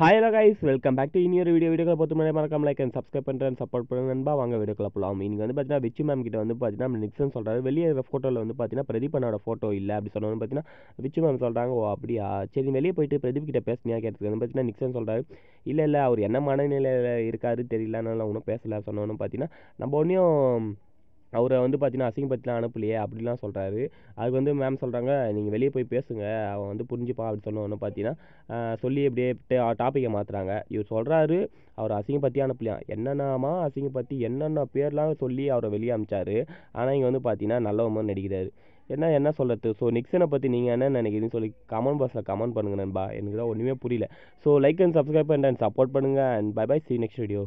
hi hello guys welcome back to இன்னொரு video வீடியோக்கள் பார்த்து முன்னாடி மறக்காம லைக் அண்ட் சப்ஸ்கிரைப் பண்ணுறேன் சப்போர்ட் பண்ணுங்க நண்பா வாங்க வீடியோக்குள்ள போகலாம் இன்றைக்கி வந்து பார்த்தீங்கன்னா விச்சு மேம் கிட்ட வந்து பார்த்தீங்கன்னா நிக்சன் சொல்கிறாரு வெளியே இருக்கிற ஃபோட்டோவில் வந்து பார்த்தீங்கன்னா பிரதீப் ஃபோட்டோ இல்லை அப்படி சொன்னோன்னு பார்த்தீங்கன்னா விச்சு மேம் சொல்கிறாங்க ஓ அப்படியா சரி வெளியே போயிட்டு பிரதீப் கிட்ட பேசினியா கேட்டதுக்கு வந்து பார்த்தீங்கன்னா நிக்ஸன் சொல்கிறாரு இல்லை இல்லை அவர் என்ன மனநிலையில் இருக்காரு தெரியல அதனால ஒன்றும் பேசலை சொன்னோன்னு பார்த்தீங்கன்னா நம்ம ஒன்றையும் அவரை வந்து பார்த்தீங்கன்னா அசிங்கப்படுத்திலாம் அனுப்பலையே அப்படிலாம் சொல்கிறாரு அதுக்கு வந்து மேம் சொல்கிறாங்க நீங்கள் வெளியே போய் பேசுங்கள் அவன் வந்து புரிஞ்சுப்பா அப்படின்னு சொன்னோன்னே பார்த்தீங்கன்னா சொல்லி அப்படியே டாப்பிக்கை மாற்றுறாங்க இவர் சொல்கிறாரு அவர் பற்றி அனுப்பலையாம் என்னென்னாமா அசிங்கப்பத்தி என்னென்ன பேர்லாம் சொல்லி அவரை வெளியே அமிச்சாரு ஆனால் இங்கே வந்து பார்த்தீங்கன்னா நல்லவமாக நடிக்கிறாரு என்ன என்ன சொல்கிறது ஸோ நிக்சனை பற்றி நீங்கள் என்ன நினைக்கிறீங்கன்னு சொல்லி கமெண்ட் பாக்ஸில் கமெண்ட் பண்ணுங்கள் நண்பா எனக்கு தான் ஒன்றுமே புரியல so like and subscribe and support பண்ணுங்கள் and bye bye see next video